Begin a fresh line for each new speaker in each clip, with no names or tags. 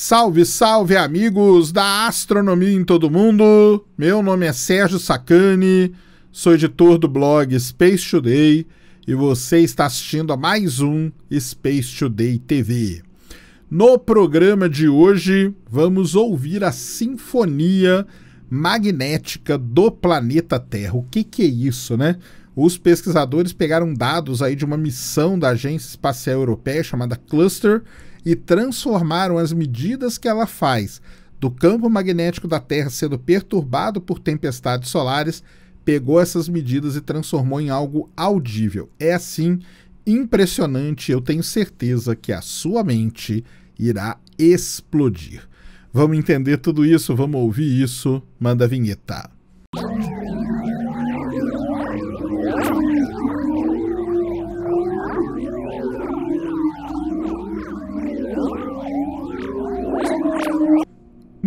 Salve, salve amigos da astronomia em todo mundo. Meu nome é Sérgio Sacani, sou editor do blog Space Today e você está assistindo a mais um Space Today TV. No programa de hoje, vamos ouvir a sinfonia magnética do planeta Terra. O que, que é isso, né? Os pesquisadores pegaram dados aí de uma missão da Agência Espacial Europeia chamada Cluster e transformaram as medidas que ela faz do campo magnético da Terra sendo perturbado por tempestades solares, pegou essas medidas e transformou em algo audível. É assim impressionante, eu tenho certeza que a sua mente irá explodir. Vamos entender tudo isso, vamos ouvir isso. Manda a vinheta.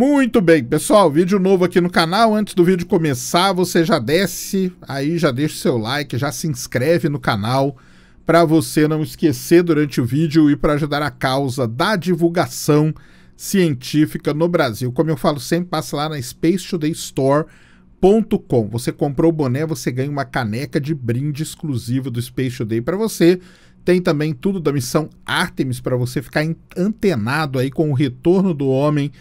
Muito bem, pessoal, vídeo novo aqui no canal. Antes do vídeo começar, você já desce, aí já deixa o seu like, já se inscreve no canal para você não esquecer durante o vídeo e para ajudar a causa da divulgação científica no Brasil. Como eu falo sempre, passa lá na spacetodaystore.com. Você comprou o boné, você ganha uma caneca de brinde exclusivo do Space Today para você. Tem também tudo da missão Artemis para você ficar antenado aí com o retorno do homem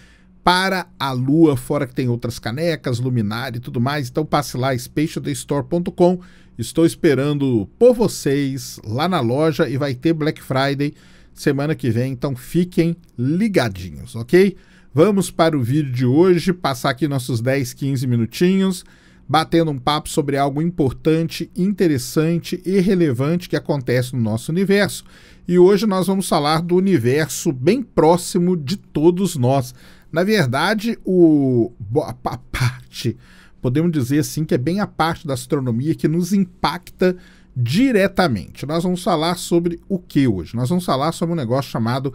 para a lua, fora que tem outras canecas, luminária e tudo mais. Então passe lá, spatialdaystore.com. Estou esperando por vocês lá na loja e vai ter Black Friday semana que vem, então fiquem ligadinhos, ok? Vamos para o vídeo de hoje, passar aqui nossos 10, 15 minutinhos, batendo um papo sobre algo importante, interessante e relevante que acontece no nosso universo. E hoje nós vamos falar do universo bem próximo de todos nós. Na verdade, o, a parte, podemos dizer assim, que é bem a parte da astronomia que nos impacta diretamente. Nós vamos falar sobre o que hoje? Nós vamos falar sobre um negócio chamado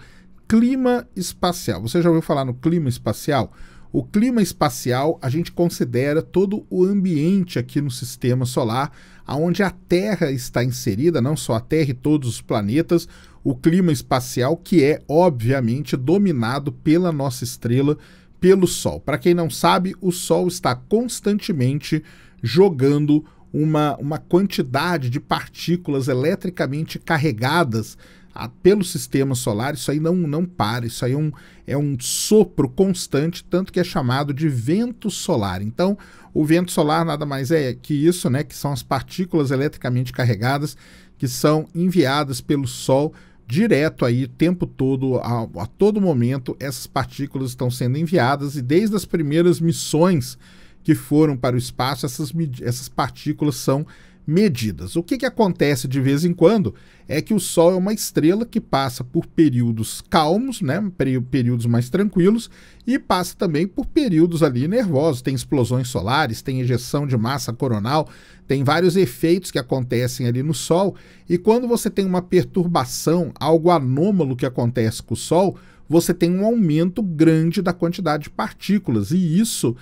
clima espacial. Você já ouviu falar no clima espacial? O clima espacial a gente considera todo o ambiente aqui no sistema solar, aonde a Terra está inserida, não só a Terra e todos os planetas, o clima espacial que é, obviamente, dominado pela nossa estrela, pelo Sol. Para quem não sabe, o Sol está constantemente jogando uma, uma quantidade de partículas eletricamente carregadas a, ah, pelo sistema solar, isso aí não, não para, isso aí é um, é um sopro constante, tanto que é chamado de vento solar. Então, o vento solar nada mais é que isso, né? Que são as partículas eletricamente carregadas que são enviadas pelo Sol direto aí, o tempo todo, a, a, todo momento, essas partículas estão sendo enviadas e desde as primeiras missões que foram para o espaço, essas, essas partículas são medidas. O que, que acontece de vez em quando é que o Sol é uma estrela que passa por períodos calmos, né, períodos mais tranquilos, e passa também por períodos ali nervosos. Tem explosões solares, tem ejeção de massa coronal, tem vários efeitos que acontecem ali no Sol. E quando você tem uma perturbação, algo anômalo que acontece com o Sol, você tem um aumento grande da quantidade de partículas, e isso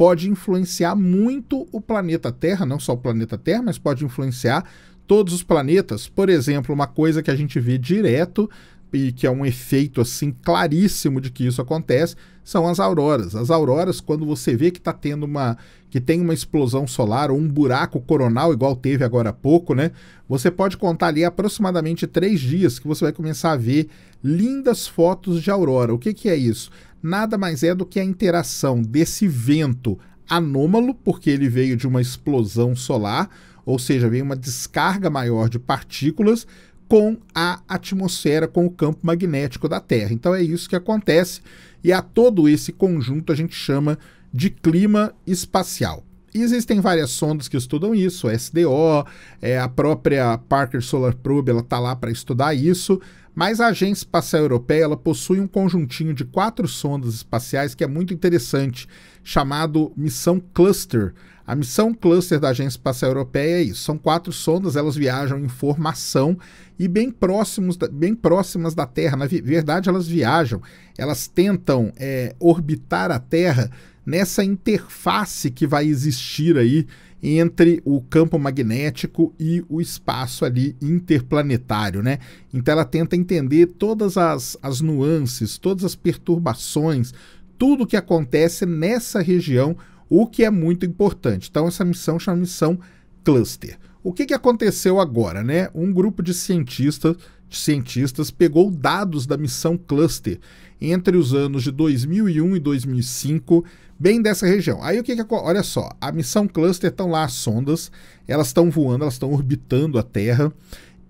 pode influenciar muito o planeta Terra, não só o planeta Terra, mas pode influenciar todos os planetas. Por exemplo, uma coisa que a gente vê direto e que é um efeito assim claríssimo de que isso acontece são as auroras. As auroras, quando você vê que está tendo uma que tem uma explosão solar ou um buraco coronal igual teve agora há pouco, né? Você pode contar ali aproximadamente três dias que você vai começar a ver lindas fotos de aurora. O que, que é isso? nada mais é do que a interação desse vento anômalo, porque ele veio de uma explosão solar, ou seja, veio uma descarga maior de partículas com a atmosfera, com o campo magnético da Terra. Então é isso que acontece e a todo esse conjunto a gente chama de clima espacial. E existem várias sondas que estudam isso, a SDO, é, a própria Parker Solar Probe, ela está lá para estudar isso, mas a Agência Espacial Europeia ela possui um conjuntinho de quatro sondas espaciais que é muito interessante, chamado Missão Cluster. A missão cluster da Agência Espacial Europeia é isso. São quatro sondas, elas viajam em formação e bem, próximos da, bem próximas da Terra. Na verdade, elas viajam, elas tentam é, orbitar a Terra nessa interface que vai existir aí entre o campo magnético e o espaço ali interplanetário, né? Então ela tenta entender todas as, as nuances, todas as perturbações, tudo que acontece nessa região, o que é muito importante. Então essa missão chama missão Cluster. O que, que aconteceu agora, né? Um grupo de cientistas, de cientistas pegou dados da missão Cluster entre os anos de 2001 e 2005, bem dessa região. Aí o que, que olha só, a missão Cluster estão lá as sondas, elas estão voando, elas estão orbitando a Terra.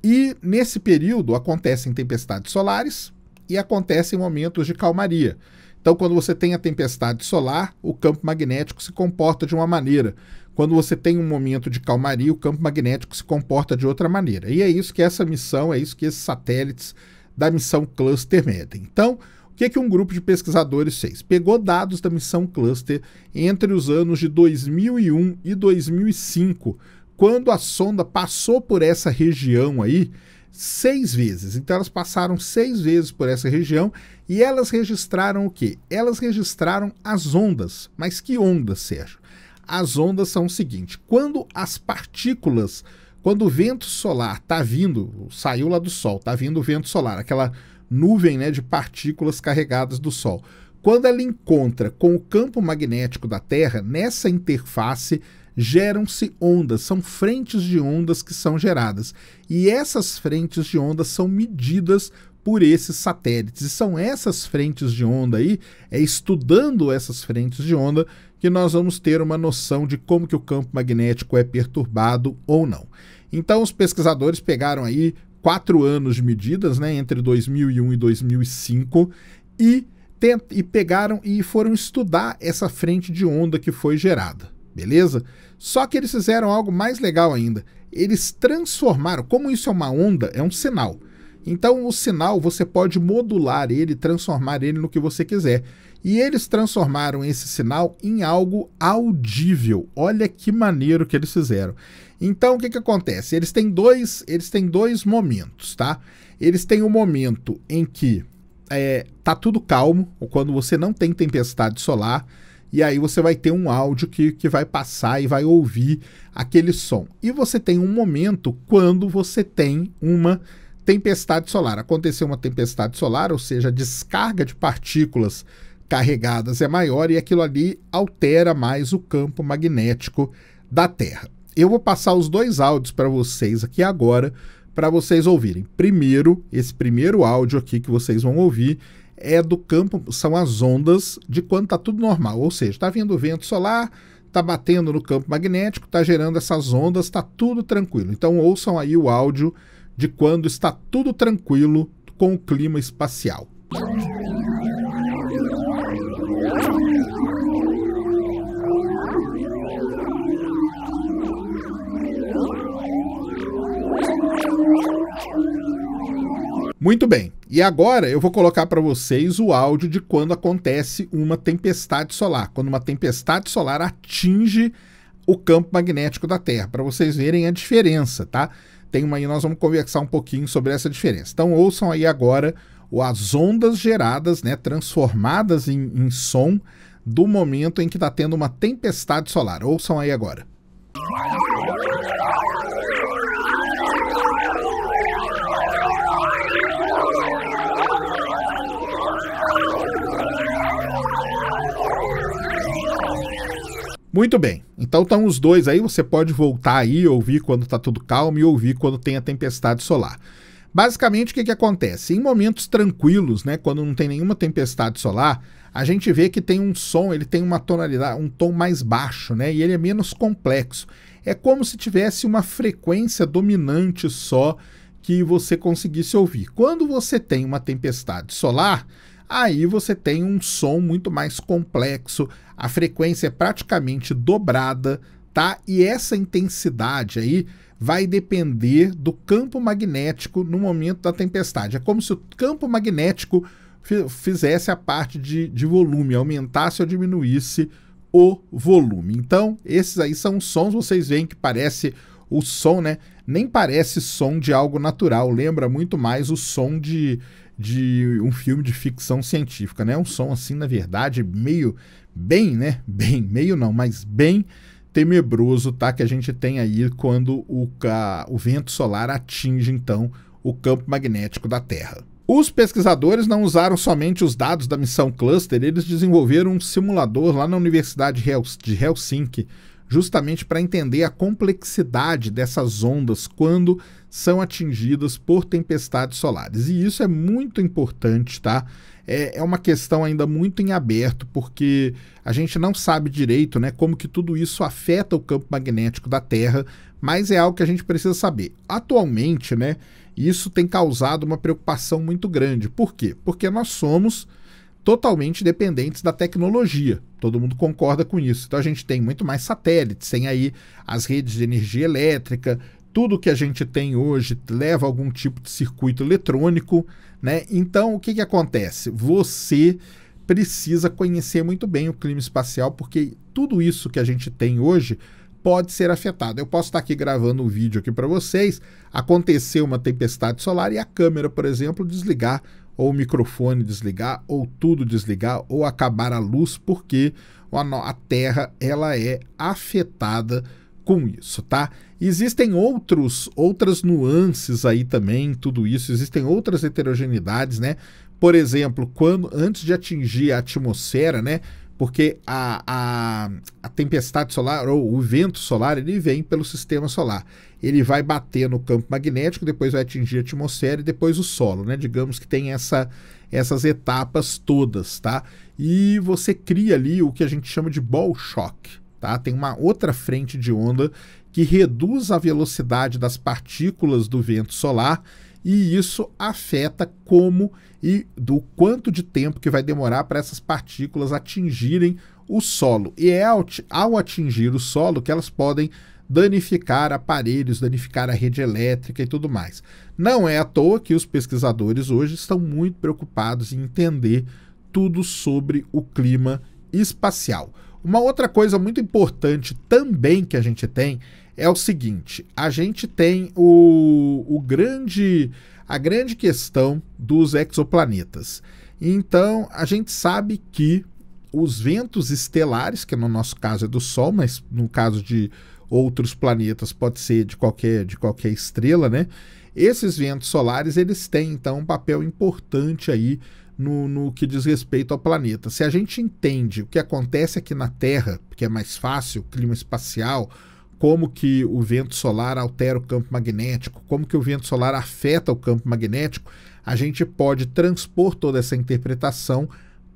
E nesse período acontecem tempestades solares e acontecem momentos de calmaria. Então, quando você tem a tempestade solar, o campo magnético se comporta de uma maneira. Quando você tem um momento de calmaria, o campo magnético se comporta de outra maneira. E é isso que essa missão, é isso que esses satélites da missão Cluster medem. Então, o que, é que um grupo de pesquisadores fez? Pegou dados da missão Cluster entre os anos de 2001 e 2005, quando a sonda passou por essa região aí seis vezes. Então elas passaram seis vezes por essa região e elas registraram o quê? Elas registraram as ondas. Mas que ondas, Sérgio? As ondas são o seguinte: quando as partículas, quando o vento solar está vindo, saiu lá do Sol, está vindo o vento solar, aquela nuvem né, de partículas carregadas do Sol. Quando ela encontra com o campo magnético da Terra, nessa interface geram-se ondas, são frentes de ondas que são geradas. E essas frentes de ondas são medidas por esses satélites. E são essas frentes de onda aí, é estudando essas frentes de onda que nós vamos ter uma noção de como que o campo magnético é perturbado ou não. Então os pesquisadores pegaram aí quatro anos de medidas, né, entre 2001 e 2005 e, e pegaram e foram estudar essa frente de onda que foi gerada, beleza? Só que eles fizeram algo mais legal ainda. Eles transformaram, como isso é uma onda, é um sinal. Então o sinal você pode modular ele, transformar ele no que você quiser. E eles transformaram esse sinal em algo audível. Olha que maneiro que eles fizeram. Então o que, que acontece? Eles têm dois, eles têm dois momentos, tá? Eles têm o um momento em que é, tá tudo calmo, ou quando você não tem tempestade solar, e aí você vai ter um áudio que, que vai passar e vai ouvir aquele som. E você tem um momento quando você tem uma tempestade solar. Aconteceu uma tempestade solar, ou seja, a descarga de partículas carregadas é maior e aquilo ali altera mais o campo magnético da Terra. Eu vou passar os dois áudios para vocês aqui agora, para vocês ouvirem. Primeiro, esse primeiro áudio aqui que vocês vão ouvir é do campo, são as ondas de quando está tudo normal, ou seja, está vindo vento solar, está batendo no campo magnético, está gerando essas ondas, está tudo tranquilo. Então ouçam aí o áudio de quando está tudo tranquilo com o clima espacial. Música Muito bem. E agora eu vou colocar para vocês o áudio de quando acontece uma tempestade solar, quando uma tempestade solar atinge o campo magnético da Terra, para vocês verem a diferença, tá? Tem uma aí nós vamos conversar um pouquinho sobre essa diferença. Então ouçam aí agora as ondas geradas, né, transformadas em, em som do momento em que está tendo uma tempestade solar. Ouçam aí agora. Muito bem. Então estão os dois aí, você pode voltar aí, ouvir quando está tudo calmo e ouvir quando tem a tempestade solar. Basicamente, o que, que acontece? Em momentos tranquilos, né, quando não tem nenhuma tempestade solar, a gente vê que tem um som, ele tem uma tonalidade, um tom mais baixo, né, e ele é menos complexo. É como se tivesse uma frequência dominante só que você conseguisse ouvir. Quando você tem uma tempestade solar, aí você tem um som muito mais complexo, a frequência é praticamente dobrada, tá? E essa intensidade aí vai depender do campo magnético no momento da tempestade. É como se o campo magnético fizesse a parte de, de volume, aumentasse ou diminuísse o volume. Então, esses aí são sons, vocês veem que parece o som, né? Nem parece som de algo natural, lembra muito mais o som de, de um filme de ficção científica, né? Um som assim, na verdade, meio bem, né? Bem, meio não, mas bem tenebroso, tá? Que a gente tem aí quando o, a, o vento solar atinge então o campo magnético da Terra. Os pesquisadores não usaram somente os dados da missão Cluster, eles desenvolveram um simulador lá na Universidade de Helsinki, justamente para entender a complexidade dessas ondas quando são atingidas por tempestades solares. E isso é muito importante, tá? É, é uma questão ainda muito em aberto, porque a gente não sabe direito né, como que tudo isso afeta o campo magnético da Terra, mas é algo que a gente precisa saber. Atualmente, né, isso tem causado uma preocupação muito grande. Por quê? Porque nós somos totalmente dependentes da tecnologia. Todo mundo concorda com isso. Então a gente tem muito mais satélites, tem aí as redes de energia elétrica, tudo que a gente tem hoje leva algum tipo de circuito eletrônico, né? Então o que, que acontece? Você precisa conhecer muito bem o clima espacial, porque tudo isso que a gente tem hoje pode ser afetado. Eu posso estar aqui gravando um vídeo aqui para vocês, aconteceu uma tempestade solar e a câmera, por exemplo, desligar ou o microfone desligar, ou tudo desligar, ou acabar a luz, porque a Terra ela é afetada com isso, tá? Existem outros, outras nuances aí também, tudo isso, existem outras heterogeneidades, né? Por exemplo, quando antes de atingir a atmosfera, né, porque a, a, a, tempestade solar ou o vento solar ele vem pelo sistema solar. Ele vai bater no campo magnético, depois vai atingir a atmosfera e depois o solo, né? Digamos que tem essa, essas etapas todas, tá? E você cria ali o que a gente chama de ball shock, tá? Tem uma outra frente de onda que reduz a velocidade das partículas do vento solar e isso afeta como e do quanto de tempo que vai demorar para essas partículas atingirem o solo. E é ao, ao atingir o solo que elas podem danificar aparelhos, danificar a rede elétrica e tudo mais. Não é à toa que os pesquisadores hoje estão muito preocupados em entender tudo sobre o clima espacial. Uma outra coisa muito importante também que a gente tem é o seguinte: a gente tem o, o grande, a grande questão dos exoplanetas. Então, a gente sabe que os ventos estelares, que no nosso caso é do Sol, mas no caso de outros planetas pode ser de qualquer, de qualquer estrela, né? Esses ventos solares eles têm então um papel importante aí no, no que diz respeito ao planeta. Se a gente entende o que acontece aqui na Terra, porque é mais fácil, clima espacial, como que o vento solar altera o campo magnético, como que o vento solar afeta o campo magnético, a gente pode transpor toda essa interpretação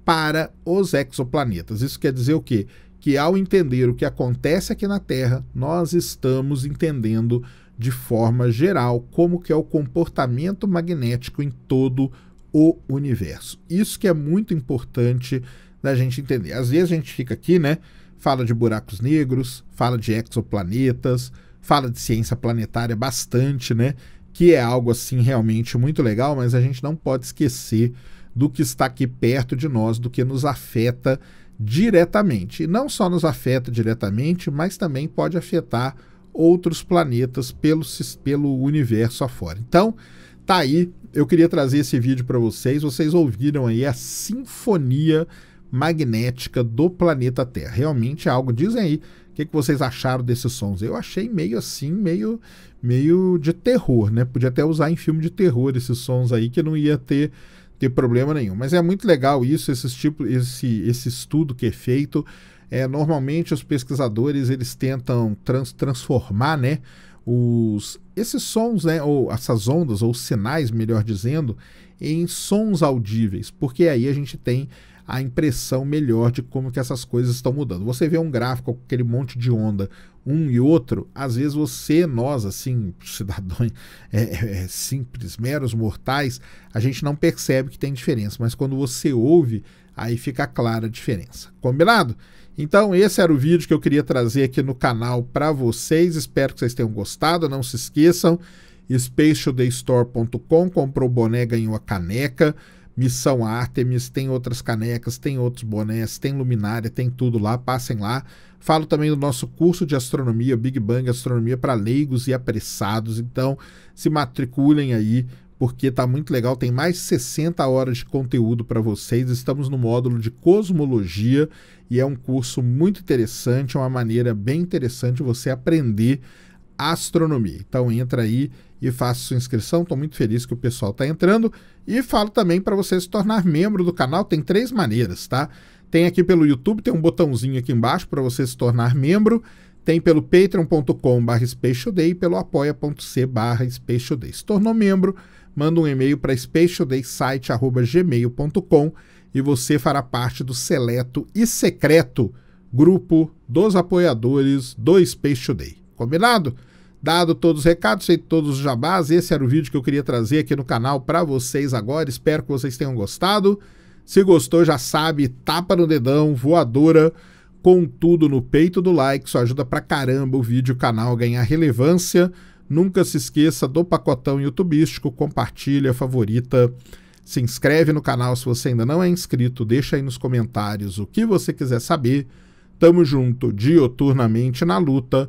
para os exoplanetas. Isso quer dizer o quê? Que ao entender o que acontece aqui na Terra, nós estamos entendendo de forma geral como que é o comportamento magnético em todo o universo. Isso que é muito importante da gente entender. Às vezes a gente fica aqui, né, fala de buracos negros, fala de exoplanetas, fala de ciência planetária bastante, né? Que é algo assim realmente muito legal, mas a gente não pode esquecer do que está aqui perto de nós, do que nos afeta diretamente. E não só nos afeta diretamente, mas também pode afetar outros planetas pelo, pelo universo afora. Então, tá aí. Eu queria trazer esse vídeo para vocês. Vocês ouviram aí a sinfonia magnética do planeta Terra. Realmente é algo. Dizem aí o que, que vocês acharam desses sons. Eu achei meio assim, meio, meio de terror, né? Podia até usar em filme de terror esses sons aí que não ia ter ter problema nenhum. Mas é muito legal isso, esses tipos, esse, esse estudo que é feito. É, normalmente os pesquisadores eles tentam trans, transformar, né? Os, esses sons, né, ou essas ondas, ou sinais, melhor dizendo, em sons audíveis, porque aí a gente tem a impressão melhor de como que essas coisas estão mudando. Você vê um gráfico com aquele monte de onda, um e outro, às vezes você, nós, assim, cidadãos é, é, é, simples, meros mortais, a gente não percebe que tem diferença, mas quando você ouve, aí fica clara a diferença. Combinado? Então, esse era o vídeo que eu queria trazer aqui no canal para vocês. Espero que vocês tenham gostado. Não se esqueçam, spatialdaystore.com, comprou o boné, ganhou a caneca. Missão Artemis, tem outras canecas, tem outros bonés, tem luminária, tem tudo lá, passem lá. Falo também do nosso curso de astronomia, Big Bang Astronomia para leigos e apressados, então se matriculem aí, porque tá muito legal, tem mais de 60 horas de conteúdo para vocês. Estamos no módulo de cosmologia e é um curso muito interessante, é uma maneira bem interessante você aprender astronomia. Então entra aí e faça sua inscrição. Estou muito feliz que o pessoal está entrando. E falo também para você se tornar membro do canal. Tem três maneiras, tá? Tem aqui pelo YouTube, tem um botãozinho aqui embaixo para você se tornar membro. Tem pelo patreon.com barra e pelo apoia.c barra Se tornou membro, manda um e-mail para spatialdaysite.gmail.com e você fará parte do seleto e secreto grupo dos apoiadores do Space Today. Combinado? Dado todos os recados, feito todos os jabás, esse era o vídeo que eu queria trazer aqui no canal para vocês agora. Espero que vocês tenham gostado. Se gostou, já sabe, tapa no dedão, voadora, com tudo no peito do like. Isso ajuda pra caramba o vídeo, o canal ganhar relevância. Nunca se esqueça do pacotão youtubístico, compartilha, favorita. Se inscreve no canal se você ainda não é inscrito, deixa aí nos comentários o que você quiser saber. Tamo junto, dioturnamente na luta